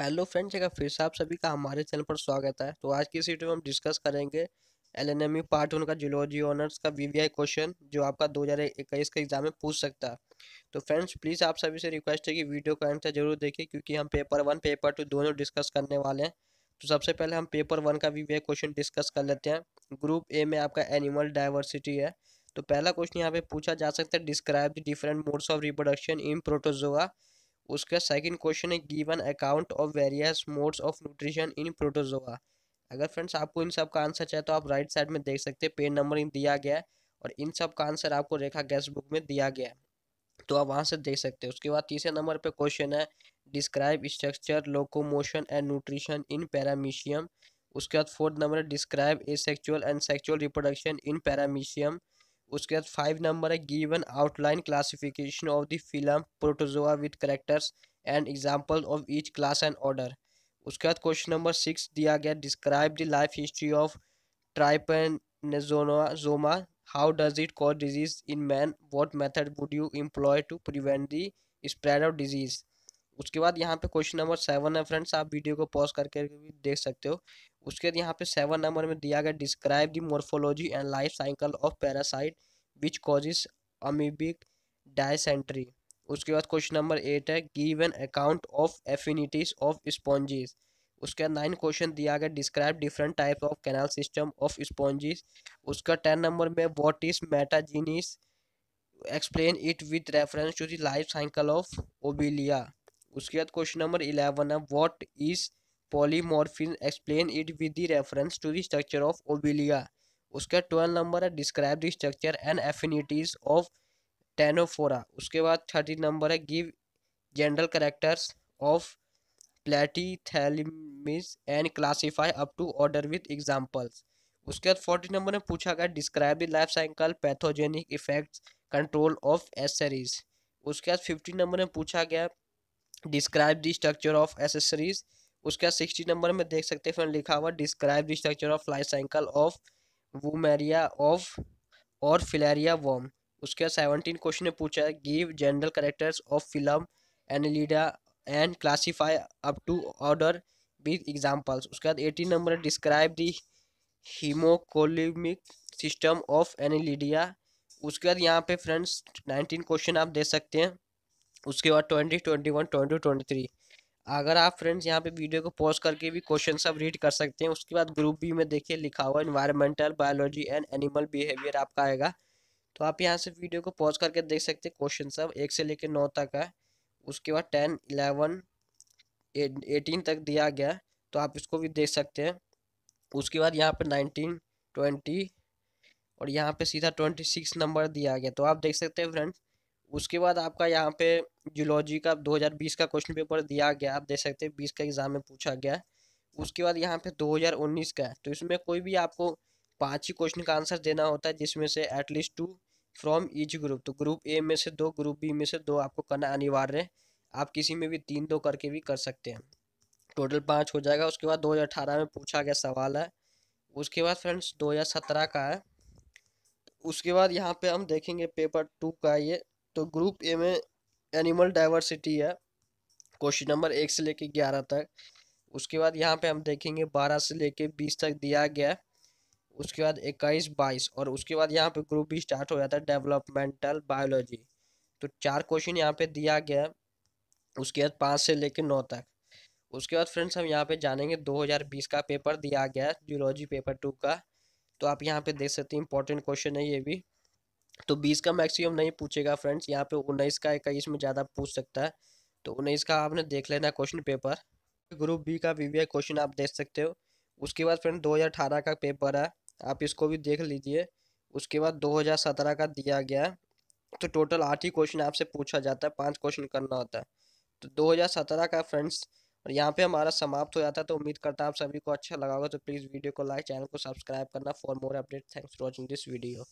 hello friends एक फिर से आप सभी का हमारे चैनल पर स्वागत है तो आज की इस वीडियो में हम डिस्कस करेंगे L N M U part one का जियोलॉजी ऑनर्स का वी वी आई क्वेश्चन जो आपका दो हज़ार इक्कीस का एग्जाम में पूछ सकता है तो फ्रेंड्स प्लीज़ आप सभी से रिक्वेस्ट है कि वीडियो का अंत जरूर देखिए क्योंकि हम पेपर वन पेपर टू दोनों डिस्कस करने वाले हैं तो सबसे पहले हम पेपर वन का V V I question discuss कर लेते हैं ग्रुप ए में आपका एनिमल डाइवर्सिटी है तो पहला क्वेश्चन यहाँ पे पूछा जा सकता है describe the different modes of reproduction in protozoa उसका सेकंड क्वेश्चन है given account of various modes of nutrition in protozoa अगर फ्रेंड्स आपको इन सब का आंसर चाहिए तो आप राइट साइड में देख सकते हैं पेज नंबर इन दिया गया है और इन सब का आंसर आपको रेखा गैस बुक में दिया गया है तो आप वहाँ से देख सकते हैं उसके बाद तीसरे नंबर पर क्वेश्चन है describe structure locomotion and nutrition in paramecium उसके बाद fourth number describe asexual and sexual reproduction in paramecium उसके बाद फाइव नंबर है given outline classification of the phylum protozoa with characters and example of each class and order उसके बाद question number six दिया गया describe the life history of trypanosoma how does it cause disease in man what method would you employ to prevent the spread of disease उसके बाद यहाँ पे question number seven है friends आप video को pause करके भी देख सकते हो उसके बाद यहाँ पे सेवन नंबर में दिया गया describe the morphology and life cycle of parasite which causes amoebic dysentery उसके बाद क्वेश्चन नंबर एट है give an account of affinities of उसके बाद नाइन क्वेश्चन दिया गया describe different type of canal system of sponges उसका ten number में what is metagenesis explain it with reference to the life cycle of obelia उसके बाद question number eleven है what is polymorphism explain it with the reference to the structure of obelia उसके twelve number है describe the structure and affinities of ctenophora उसके बाद thirteen number है give general characters of platyhelminthes and classify up to order with examples उसके बाद fourteen number में पूछा गया describe the life cycle pathogenic effects control of ascaris उसके बाद फिफ्टीन नंबर में पूछा गया describe the structure of ascaris उसके बाद सिक्सटी नंबर में देख सकते हैं लिखा हुआ describe the structure of life cycle of wuchereria of और फिलेरिया वॉम उसके सेवनटीन क्वेश्चन ने पूछा give general characters of phylum annelida and classify up to order with examples उसके बाद eighteen number describe the haemocoelic system of annelida उसके बाद यहाँ पे फ्रेंड्स नाइनटीन क्वेश्चन आप दे सकते हैं उसके बाद twenty twenty one twenty twenty three अगर आप फ्रेंड्स यहाँ पे वीडियो को पॉज करके भी क्वेश्चन सब रीड कर सकते हैं उसके बाद ग्रुप बी में देखिए लिखा हुआ environmental biology and animal behaviour आपका आएगा तो आप यहाँ से वीडियो को पॉज करके देख सकते हैं क्वेश्चन सब एक से लेकर नौ तक है उसके बाद टेन इलेवन एटीन तक दिया गया तो आप इसको भी देख सकते हैं उसके बाद यहाँ पे नाइनटीन ट्वेंटी और यहाँ पे सीधा ट्वेंटी सिक्स नंबर दिया गया तो आप देख सकते हैं फ्रेंड्स उसके बाद आपका यहाँ पे जूलॉजी का 2020 का क्वेश्चन पेपर दिया गया आप देख सकते हैं बीस का एग्जाम में पूछा गया उसके बाद यहाँ पे 2019 का है तो इसमें कोई भी आपको पाँच ही क्वेश्चन का आंसर देना होता है जिसमें से at least two from each group तो ग्रुप ए में से दो ग्रुप बी में से दो आपको करना अनिवार्य है आप किसी में भी तीन दो करके भी कर सकते हैं टोटल पाँच हो जाएगा उसके बाद दो में पूछा गया सवाल है उसके बाद फ्रेंड्स दो का है उसके बाद यहाँ पे हम देखेंगे पेपर टू का ये तो ग्रुप ए में एनिमल डाइवर्सिटी है क्वेश्चन नंबर एक से लेके ग्यारह तक उसके बाद यहाँ पे हम देखेंगे बारह से लेके बीस तक दिया गया है उसके बाद इक्कीस बाईस और उसके बाद यहाँ पे ग्रुप भी स्टार्ट हो जाता है डेवलपमेंटल बायोलॉजी तो चार क्वेश्चन यहाँ पे दिया गया है उसके बाद पाँच से लेके नौ तक उसके बाद फ्रेंड्स हम यहाँ पे जानेंगे 2020 का पेपर दिया गया है जूलॉजी पेपर टू का तो आप यहाँ पे देख सकते हैं इंपॉर्टेंट क्वेश्चन है ये भी तो बीस का मैक्सिमम नहीं पूछेगा फ्रेंड्स यहाँ पे उन्नीस का इक्कीस में ज़्यादा पूछ सकता है तो उन्नीस का आपने देख लेना क्वेश्चन पेपर ग्रुप बी का वी क्वेश्चन आप देख सकते हो उसके बाद फ्रेंड दो का पेपर है आप इसको भी देख लीजिए उसके बाद दो का दिया गया तो टोटल आठ ही क्वेश्चन आपसे पूछा जाता है पाँच क्वेश्चन करना होता है तो दो का फ्रेंड्स और यहाँ पे हमारा समाप्त हो जाता है तो उम्मीद करता हूँ आप सभी को अच्छा लगा होगा तो प्लीज़ वीडियो को लाइक चैनल को सब्सक्राइब करना for more update thanks for watching this video